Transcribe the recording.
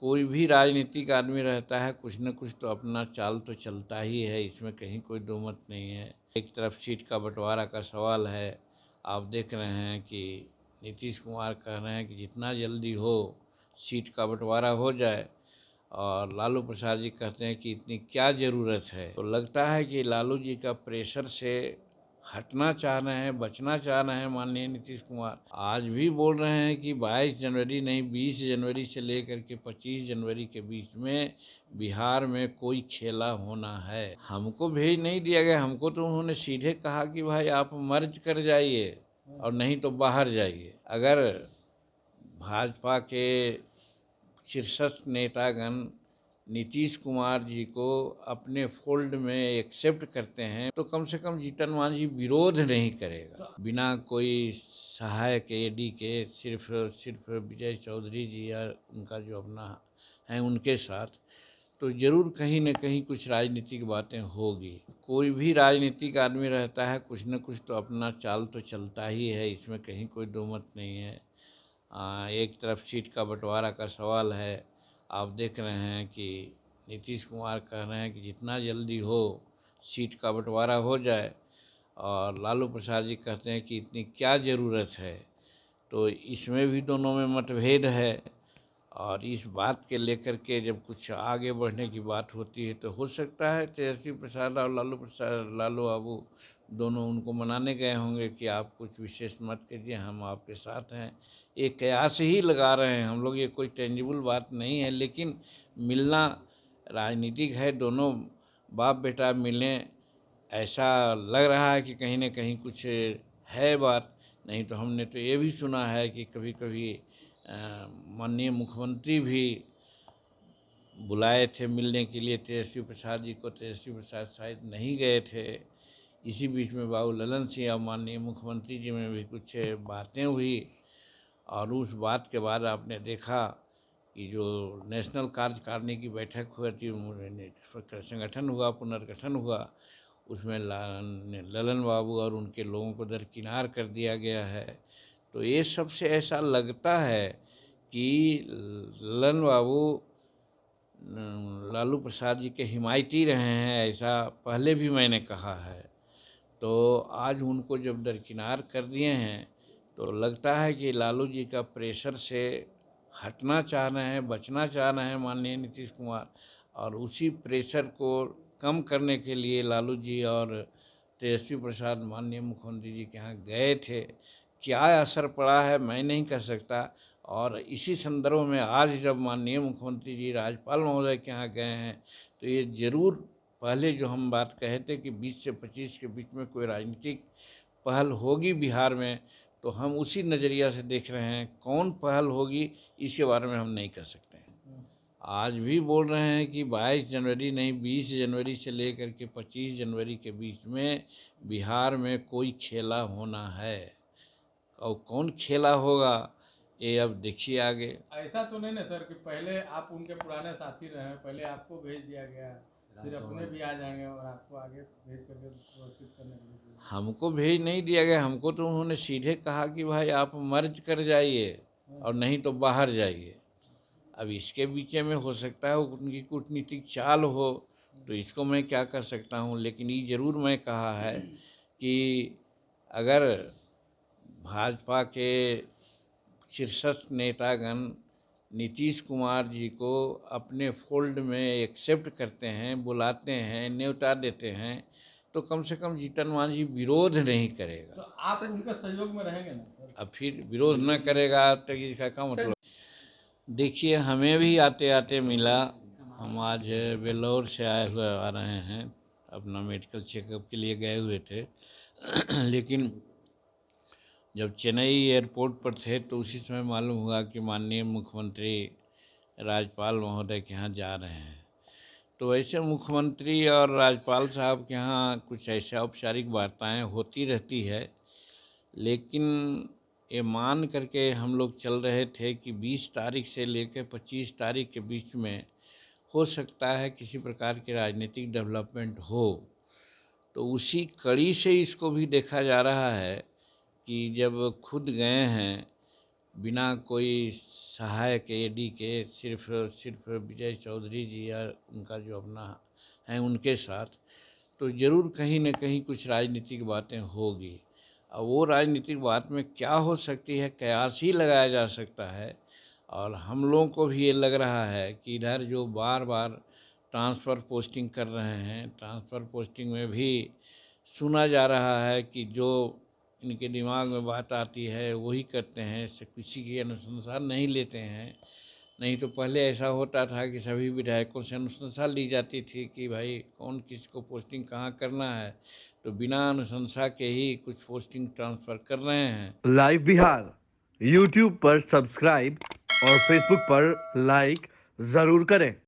कोई भी राजनीतिक आदमी रहता है कुछ न कुछ तो अपना चाल तो चलता ही है इसमें कहीं कोई दो मत नहीं है एक तरफ सीट का बंटवारा का सवाल है आप देख रहे हैं कि नीतीश कुमार कह रहे हैं कि जितना जल्दी हो सीट का बंटवारा हो जाए और लालू प्रसाद जी कहते हैं कि इतनी क्या ज़रूरत है तो लगता है कि लालू जी का प्रेशर से हटना चाह रहे हैं बचना चाह रहे हैं माननीय नीतीश कुमार आज भी बोल रहे हैं कि 22 जनवरी नहीं 20 जनवरी से लेकर के 25 जनवरी के बीच में बिहार में कोई खेला होना है हमको भेज नहीं दिया गया हमको तो उन्होंने सीधे कहा कि भाई आप मर्ज कर जाइए और नहीं तो बाहर जाइए अगर भाजपा के शीर्षस्थ नेतागण नीतीश कुमार जी को अपने फोल्ड में एक्सेप्ट करते हैं तो कम से कम जीतन मान जी विरोध नहीं करेगा बिना कोई सहायक एडी के सिर्फ सिर्फ विजय चौधरी जी या उनका जो अपना हैं उनके साथ तो ज़रूर कहीं ना कहीं कुछ राजनीतिक बातें होगी कोई भी राजनीतिक आदमी रहता है कुछ न कुछ तो अपना चाल तो चलता ही है इसमें कहीं कोई दो मत नहीं है आ, एक तरफ सीट का बंटवारा का सवाल है आप देख रहे हैं कि नीतीश कुमार कह रहे हैं कि जितना जल्दी हो सीट का बंटवारा हो जाए और लालू प्रसाद जी कहते हैं कि इतनी क्या ज़रूरत है तो इसमें भी दोनों में मतभेद है और इस बात के लेकर के जब कुछ आगे बढ़ने की बात होती है तो हो सकता है तेजस्वी प्रसाद और लालू प्रसाद लालू बाबू दोनों उनको मनाने गए होंगे कि आप कुछ विशेष मत कीजिए हम आपके साथ हैं ये कयास ही लगा रहे हैं हम लोग ये कोई टेंजिबल बात नहीं है लेकिन मिलना राजनीतिक है दोनों बाप बेटा मिलें ऐसा लग रहा है कि कहीं ना कहीं कुछ है बात नहीं तो हमने तो ये भी सुना है कि कभी कभी माननीय मुख्यमंत्री भी बुलाए थे मिलने के लिए तेजस्वी प्रसाद जी को तेजस्वी प्रसाद शायद नहीं गए थे इसी बीच में बाबू ललन सिंह और माननीय मुख्यमंत्री जी में भी कुछ बातें हुई और उस बात के बाद आपने देखा कि जो नेशनल कार्यकारिणी की बैठक हुई थी संगठन हुआ पुनर्गठन हुआ उसमें ललन बाबू और उनके लोगों को दरकिनार कर दिया गया है तो ये सबसे ऐसा लगता है कि ललन बाबू लालू प्रसाद जी के हिमायती रहे हैं ऐसा पहले भी मैंने कहा है तो आज उनको जब दरकिनार कर दिए हैं तो लगता है कि लालू जी का प्रेशर से हटना चाह रहे हैं बचना चाह रहे हैं माननीय नीतीश कुमार और उसी प्रेशर को कम करने के लिए लालू जी और तेजस्वी प्रसाद माननीय मुख्यमंत्री जी के यहाँ गए थे क्या असर पड़ा है मैं नहीं कह सकता और इसी संदर्भ में आज जब माननीय मुख्यमंत्री जी राज्यपाल महोदय के यहाँ गए हैं तो ये ज़रूर पहले जो हम बात कहे थे कि 20 से 25 के बीच में कोई राजनीतिक पहल होगी बिहार में तो हम उसी नज़रिया से देख रहे हैं कौन पहल होगी इसके बारे में हम नहीं कह सकते हैं आज भी बोल रहे हैं कि 22 जनवरी नहीं 20 जनवरी से लेकर के 25 जनवरी के बीच में बिहार में कोई खेला होना है और कौन खेला होगा ये अब देखिए आगे ऐसा तो नहीं ना सर कि पहले आप उनके पुराने साथी रहे पहले आपको भेज दिया गया फिर तो अपने भी आ जाएंगे और आपको हमको भेज नहीं दिया गया हमको तो उन्होंने सीधे कहा कि भाई आप मर्ज कर जाइए हाँ। और नहीं तो बाहर जाइए अब इसके बीचे में हो सकता है उनकी कूटनीतिक चाल हो तो इसको मैं क्या कर सकता हूँ लेकिन ये ज़रूर मैं कहा है कि अगर भाजपा के शीर्षस्थ नेतागण नीतीश कुमार जी को अपने फोल्ड में एक्सेप्ट करते हैं बुलाते हैं न्योता देते हैं तो कम से कम जीतन मान जी विरोध नहीं करेगा तो आप इनका सहयोग में रहेंगे ना अब फिर विरोध न करेगा तो इसका क्या मतलब देखिए हमें भी आते आते मिला हम आज बेलोर से आए हुए आ रहे हैं अपना मेडिकल चेकअप के लिए गए हुए थे लेकिन जब चेन्नई एयरपोर्ट पर थे तो उसी समय मालूम हुआ कि माननीय मुख्यमंत्री राज्यपाल महोदय के यहाँ जा रहे हैं तो वैसे मुख्यमंत्री और राज्यपाल साहब के यहाँ कुछ ऐसे औपचारिक वार्ताएँ होती रहती है लेकिन ये मान करके हम लोग चल रहे थे कि 20 तारीख से लेकर 25 तारीख के बीच में हो सकता है किसी प्रकार के राजनीतिक डेवलपमेंट हो तो उसी कड़ी से इसको भी देखा जा रहा है कि जब खुद गए हैं बिना कोई सहाय के एडी के सिर्फ सिर्फ विजय चौधरी जी या उनका जो अपना हैं उनके साथ तो ज़रूर कहीं ना कहीं कुछ राजनीतिक बातें होगी और वो राजनीतिक बात में क्या हो सकती है कयास ही लगाया जा सकता है और हम लोगों को भी ये लग रहा है कि इधर जो बार बार ट्रांसफ़र पोस्टिंग कर रहे हैं ट्रांसफ़र पोस्टिंग में भी सुना जा रहा है कि जो इनके दिमाग में बात आती है वही करते हैं इससे किसी की अनुशंसा नहीं लेते हैं नहीं तो पहले ऐसा होता था कि सभी विधायकों से अनुशंसा ली जाती थी कि भाई कौन किसको पोस्टिंग कहाँ करना है तो बिना अनुशंसा के ही कुछ पोस्टिंग ट्रांसफर कर रहे हैं लाइव बिहार यूट्यूब पर सब्सक्राइब और फेसबुक पर लाइक जरूर करें